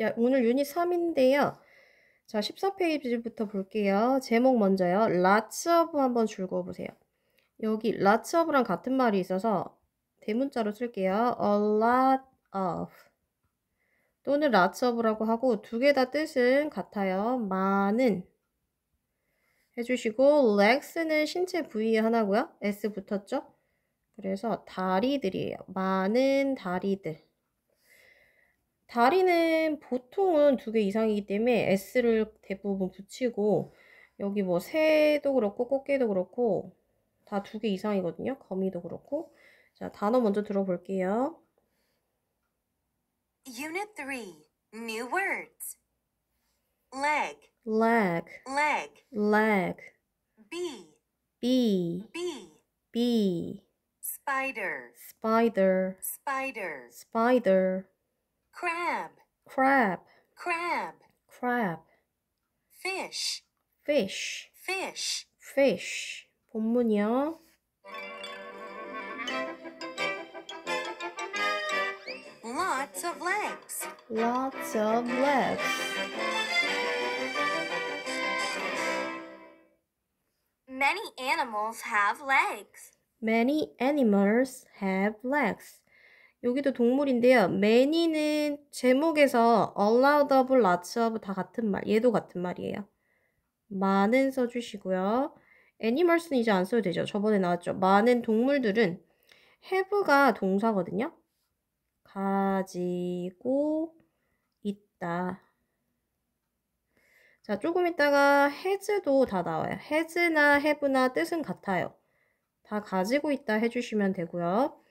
야, 오늘 유닛 3인데요. 자, 14페이지부터 볼게요. 제목 먼저요. lots of 한번 줄거보세요. 여기 lots of랑 같은 말이 있어서 대문자로 쓸게요. a lot of 또는 lots of라고 하고 두 개 다 뜻은 같아요. 많은 해주시고 legs는 신체 부위 하나고요. s 붙었죠? 그래서 다리들이에요. 많은 다리들 다리는 보통은 두 개 이상이기 때문에 S를 대부분 붙이고 여기 뭐 새도 그렇고 꽃게도 그렇고 다 두 개 이상이거든요. 거미도 그렇고 자 단어 먼저 들어볼게요. Unit 3 New words leg leg leg leg bee bee bee b spider spider spider spider crab, crab, crab, crab, fish, fish, fish, fish. 본문이요. Lots of legs. Lots of legs. Many animals have legs. Many animals have legs. 여기도 동물인데요. many는 제목에서 allowable, lots of 다 같은 말, 얘도 같은 말이에요. 많은 써주시고요. animals는 이제 안 써도 되죠. 저번에 나왔죠. 많은 동물들은 have가 동사거든요. 가지고 있다. 자, 조금 있다가 has도 다 나와요. has나 have나 뜻은 같아요. 다 가지고 있다 해주시면 되고요.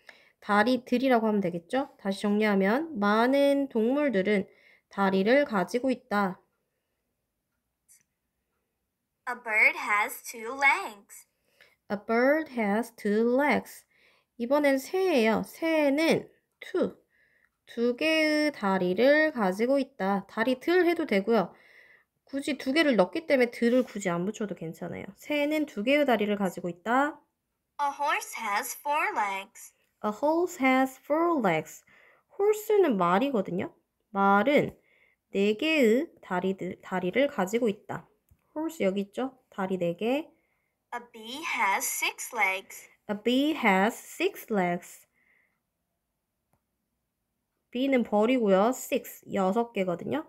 다리들이라고 하면 되겠죠? 다시 정리하면 많은 동물들은 다리를 가지고 있다. A bird has two legs. A bird has two legs. 이번엔 새예요. 새는 two. 두 개의 다리를 가지고 있다. 다리 들 해도 되고요. 굳이 두 개를 넣기 때문에 들을 굳이 안 붙여도 괜찮아요. 새는 두 개의 다리를 가지고 있다. A horse has four legs. A horse has four legs. horse는 말이거든요. 말은 네 개의 다리들, 다리를 가지고 있다. horse 여기 있죠? 다리 네 개. A bee has six legs. A bee has six legs. bee는 벌이고요. six 여섯 개거든요.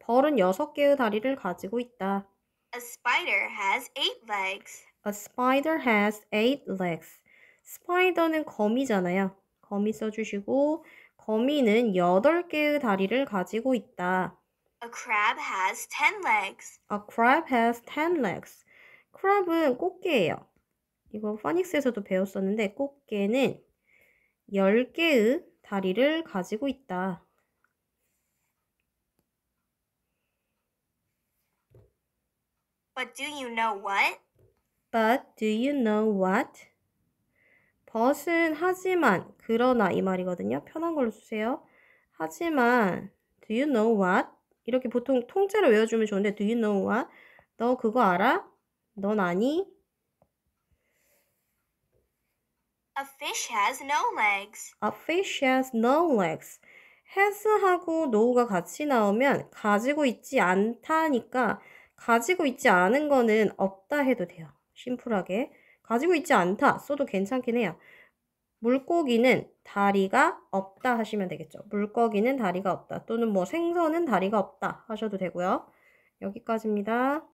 벌은 여섯 개의 다리를 가지고 있다. A spider has eight legs. A spider has eight legs. 스파이더는 거미잖아요. 거미 써주시고 거미는 8개의 다리를 가지고 있다. A crab has 10 legs. A crab has 10 legs. c r 은 꽃게예요. 이거 파닉스에서도 배웠었는데 꽃게는 10개의 다리를 가지고 있다. But do you know what? But do you know what? 것은 하지만 그러나 이 말이거든요. 편한 걸로 주세요. 하지만 do you know what? 이렇게 보통 통째로 외워주면 좋은데 do you know what? 너 그거 알아? 넌 아니? A fish has no legs. A fish has no legs. has하고 no가 같이 나오면 가지고 있지 않다니까 가지고 있지 않은 거는 없다 해도 돼요. 심플하게. 가지고 있지 않다 써도 괜찮긴 해요. 물고기는 다리가 없다 하시면 되겠죠. 물고기는 다리가 없다 또는 뭐 생선은 다리가 없다 하셔도 되고요. 여기까지입니다.